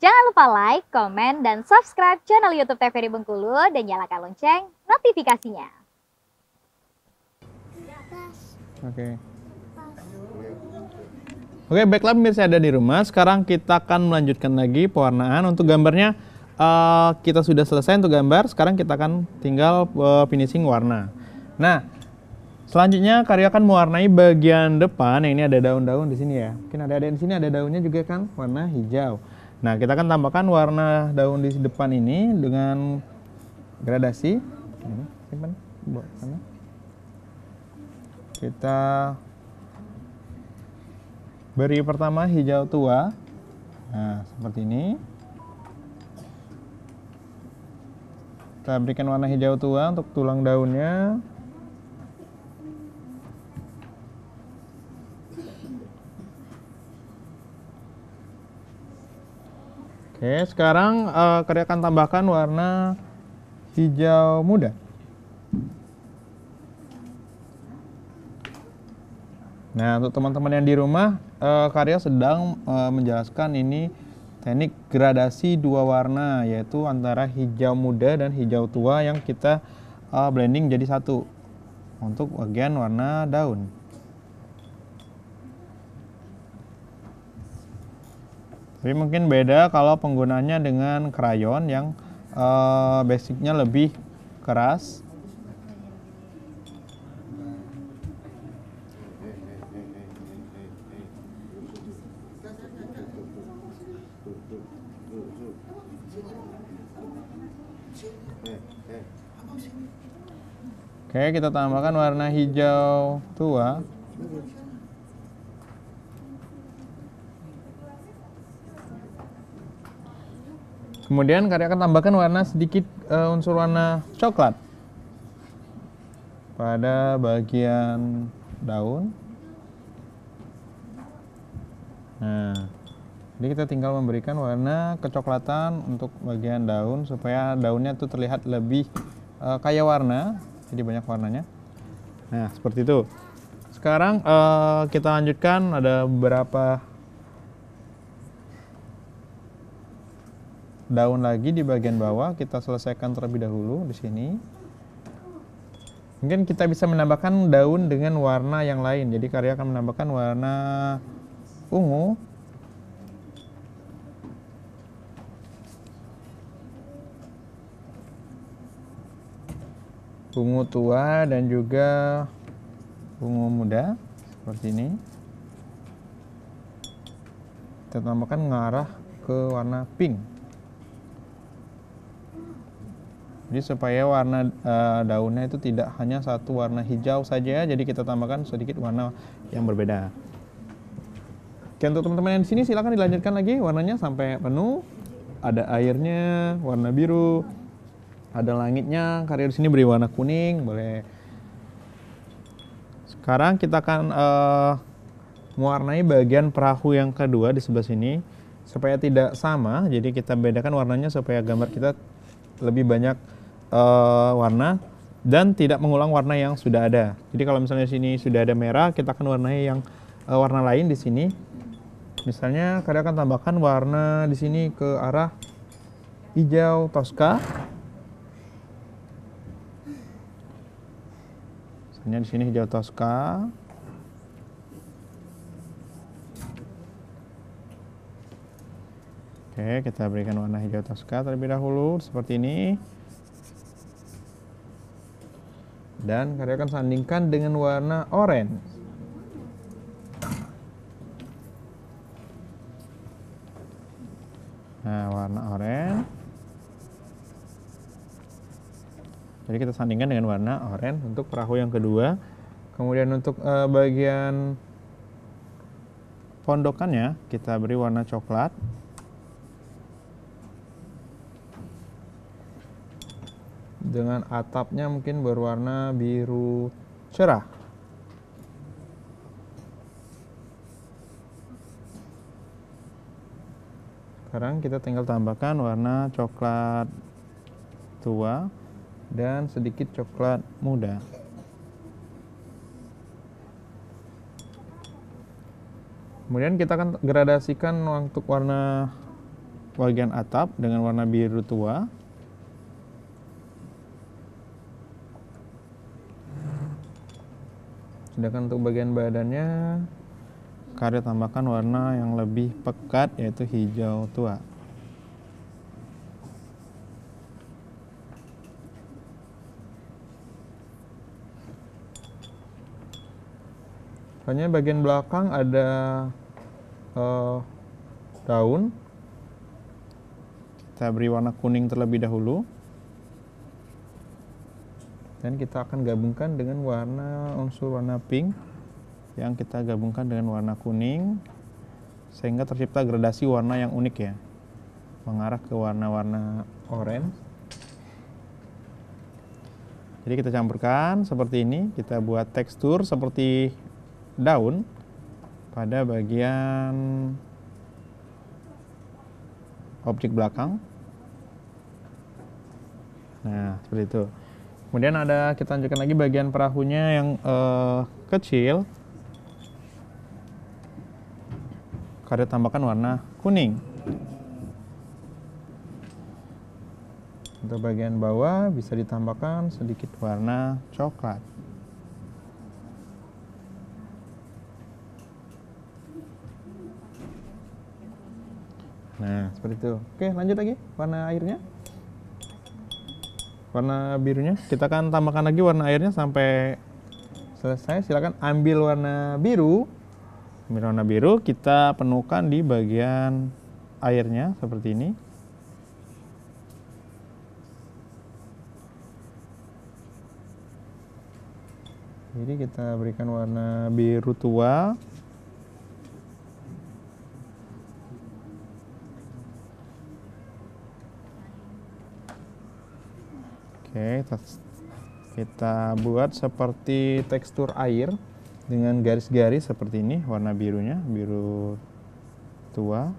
Jangan lupa like, komen, dan subscribe channel YouTube TVRI Bengkulu dan nyalakan lonceng notifikasinya. Oke. Oke, okay, baiklah pemirsa ada di rumah. Sekarang kita akan melanjutkan lagi pewarnaan untuk gambarnya. Uh, kita sudah selesai untuk gambar, sekarang kita akan tinggal uh, finishing warna. Nah, Selanjutnya karya akan mewarnai bagian depan. Yang ini ada daun-daun di sini ya. Mungkin ada ada di sini ada daunnya juga kan warna hijau. Nah, kita akan tambahkan warna daun di depan ini dengan gradasi. Kita beri pertama hijau tua. Nah, seperti ini. Kita berikan warna hijau tua untuk tulang daunnya. Oke, sekarang uh, eh, akan tambahkan warna hijau muda. Nah, untuk teman-teman yang di rumah, uh, Karya sedang uh, menjelaskan ini teknik gradasi dua warna, yaitu antara hijau muda dan hijau tua yang kita uh, blending jadi satu untuk bagian warna daun. Tapi mungkin beda kalau penggunaannya dengan krayon yang uh, basicnya lebih keras. Oke, kita tambahkan warna hijau tua. Kemudian karya akan tambahkan warna sedikit uh, unsur warna coklat pada bagian daun. Nah, jadi kita tinggal memberikan warna kecoklatan untuk bagian daun supaya daunnya tuh terlihat lebih uh, kaya warna, jadi banyak warnanya. Nah, seperti itu. Sekarang uh, kita lanjutkan ada beberapa daun lagi di bagian bawah kita selesaikan terlebih dahulu di sini mungkin kita bisa menambahkan daun dengan warna yang lain jadi karya akan menambahkan warna ungu ungu tua dan juga ungu muda seperti ini kita tambahkan mengarah ke warna pink Jadi supaya warna uh, daunnya itu tidak hanya satu warna hijau saja, ya, jadi kita tambahkan sedikit warna yang berbeda. Oke, untuk teman-teman yang di sini silahkan dilanjutkan lagi warnanya sampai penuh. Ada airnya, warna biru, ada langitnya. Karya di sini beri warna kuning, boleh. Sekarang kita akan uh, mewarnai bagian perahu yang kedua di sebelah sini supaya tidak sama. Jadi kita bedakan warnanya supaya gambar kita lebih banyak uh, warna dan tidak mengulang warna yang sudah ada. Jadi kalau misalnya sini sudah ada merah, kita akan warnai yang uh, warna lain di sini. Misalnya kalian akan tambahkan warna di sini ke arah hijau toska. Misalnya di sini hijau toska. Oke, kita berikan warna hijau toska terlebih dahulu seperti ini dan kalian akan sandingkan dengan warna orange. Nah, warna orange. Jadi kita sandingkan dengan warna orange untuk perahu yang kedua. Kemudian untuk eh, bagian pondokannya kita beri warna coklat. dengan atapnya mungkin berwarna biru cerah. Sekarang kita tinggal tambahkan warna coklat tua dan sedikit coklat muda. Kemudian kita akan gradasikan untuk warna bagian atap dengan warna biru tua Sedangkan untuk bagian badannya karya tambahkan warna yang lebih pekat yaitu hijau tua. Hanya bagian belakang ada uh, daun. Kita beri warna kuning terlebih dahulu dan kita akan gabungkan dengan warna unsur warna pink yang kita gabungkan dengan warna kuning sehingga tercipta gradasi warna yang unik ya mengarah ke warna-warna orange jadi kita campurkan seperti ini kita buat tekstur seperti daun pada bagian objek belakang nah seperti itu Kemudian ada kita lanjutkan lagi bagian perahunya yang uh, kecil. Karya tambahkan warna kuning. Untuk bagian bawah bisa ditambahkan sedikit warna coklat. Nah, seperti itu. Oke, lanjut lagi warna airnya warna birunya. Kita akan tambahkan lagi warna airnya sampai selesai. Silakan ambil warna biru. Ambil warna biru kita penuhkan di bagian airnya seperti ini. Jadi kita berikan warna biru tua. Oke, kita, buat seperti tekstur air dengan garis-garis seperti ini warna birunya, biru tua.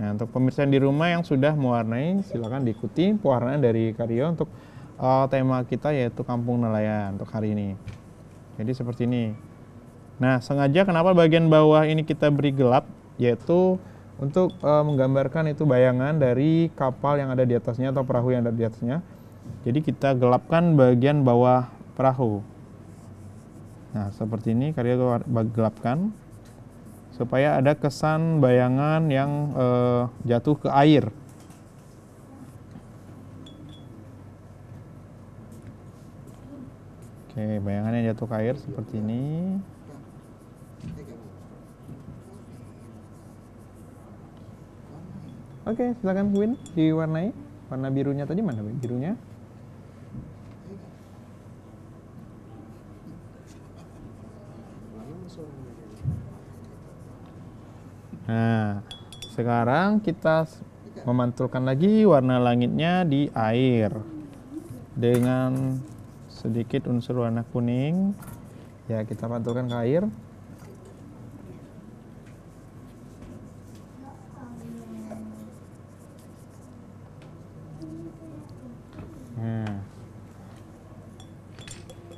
Nah, untuk pemirsa yang di rumah yang sudah mewarnai, silakan diikuti pewarnaan dari Karyo untuk uh, tema kita yaitu kampung nelayan untuk hari ini. Jadi seperti ini. Nah, sengaja kenapa bagian bawah ini kita beri gelap yaitu untuk e, menggambarkan itu bayangan dari kapal yang ada di atasnya atau perahu yang ada di atasnya. Jadi kita gelapkan bagian bawah perahu. Nah, seperti ini karya gelapkan supaya ada kesan bayangan yang e, jatuh ke air. Oke, bayangannya jatuh ke air seperti ini. Oke, okay, silakan Win diwarnai. Warna birunya tadi mana, Birunya? Nah, sekarang kita memantulkan lagi warna langitnya di air dengan sedikit unsur warna kuning. Ya, kita pantulkan ke air.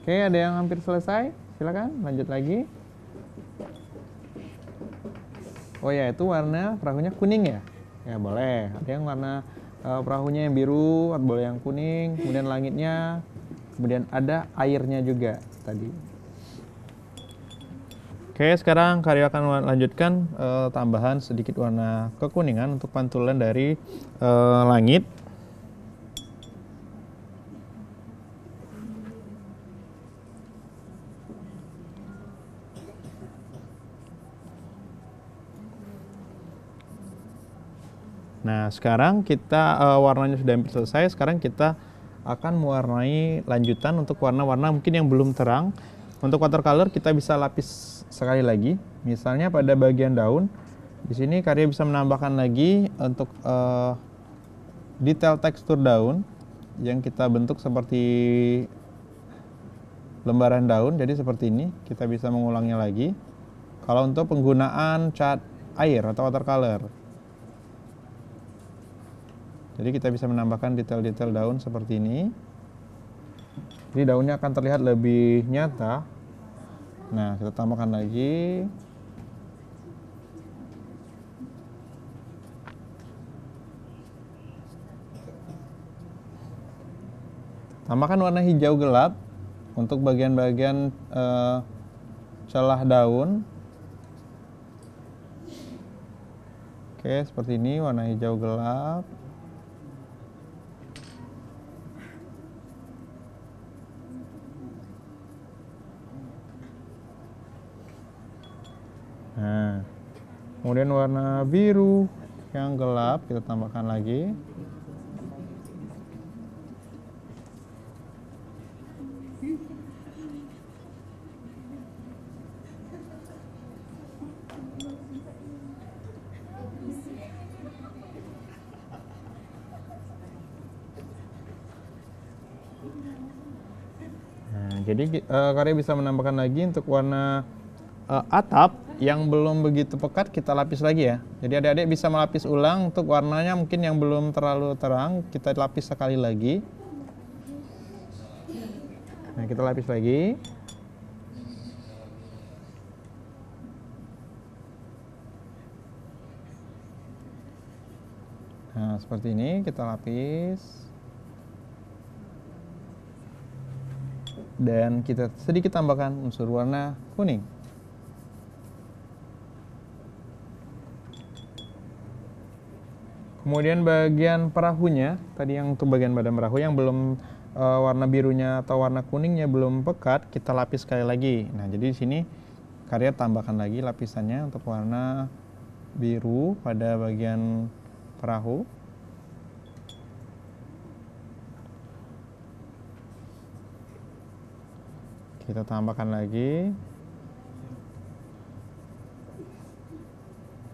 Oke, ada yang hampir selesai? Silakan lanjut lagi. Oh ya, itu warna perahunya kuning ya? Ya boleh. Ada yang warna uh, perahunya yang biru, boleh yang kuning, kemudian langitnya, kemudian ada airnya juga tadi. Oke, sekarang karya akan lanjutkan uh, tambahan sedikit warna kekuningan untuk pantulan dari uh, langit. Nah, sekarang kita uh, warnanya sudah hampir selesai. Sekarang kita akan mewarnai lanjutan untuk warna-warna mungkin yang belum terang. Untuk watercolor kita bisa lapis sekali lagi. Misalnya pada bagian daun, di sini karya bisa menambahkan lagi untuk uh, detail tekstur daun yang kita bentuk seperti lembaran daun. Jadi seperti ini, kita bisa mengulangnya lagi. Kalau untuk penggunaan cat air atau watercolor, jadi kita bisa menambahkan detail-detail daun seperti ini. Jadi daunnya akan terlihat lebih nyata. Nah, kita tambahkan lagi. Tambahkan warna hijau gelap untuk bagian-bagian uh, celah daun. Oke, seperti ini warna hijau gelap. kemudian warna biru yang gelap kita tambahkan lagi nah, jadi uh, karya bisa menambahkan lagi untuk warna uh, atap yang belum begitu pekat kita lapis lagi ya. Jadi adik-adik bisa melapis ulang untuk warnanya mungkin yang belum terlalu terang kita lapis sekali lagi. Nah, kita lapis lagi. Nah, seperti ini kita lapis. Dan kita sedikit tambahkan unsur warna kuning. Kemudian bagian perahunya, tadi yang untuk bagian badan perahu yang belum uh, warna birunya atau warna kuningnya belum pekat, kita lapis sekali lagi. Nah, jadi di sini karya tambahkan lagi lapisannya untuk warna biru pada bagian perahu. Kita tambahkan lagi.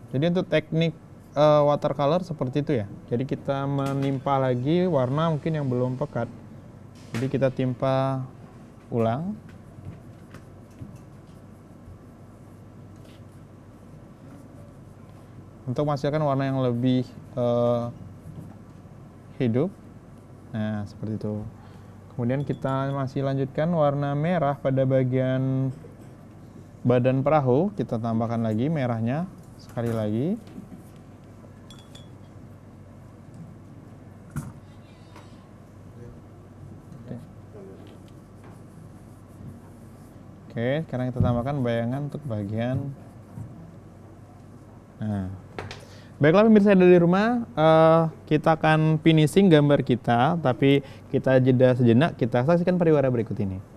Jadi untuk teknik uh, eh, watercolor seperti itu ya. Jadi kita menimpa lagi warna mungkin yang belum pekat. Jadi kita timpa ulang. Untuk menghasilkan warna yang lebih uh, hidup. Nah, seperti itu. Kemudian kita masih lanjutkan warna merah pada bagian badan perahu. Kita tambahkan lagi merahnya sekali lagi. Oke, sekarang kita tambahkan bayangan untuk bagian. Nah, baiklah pemirsa dari rumah, uh, kita akan finishing gambar kita, tapi kita jeda sejenak, kita saksikan pariwara berikut ini.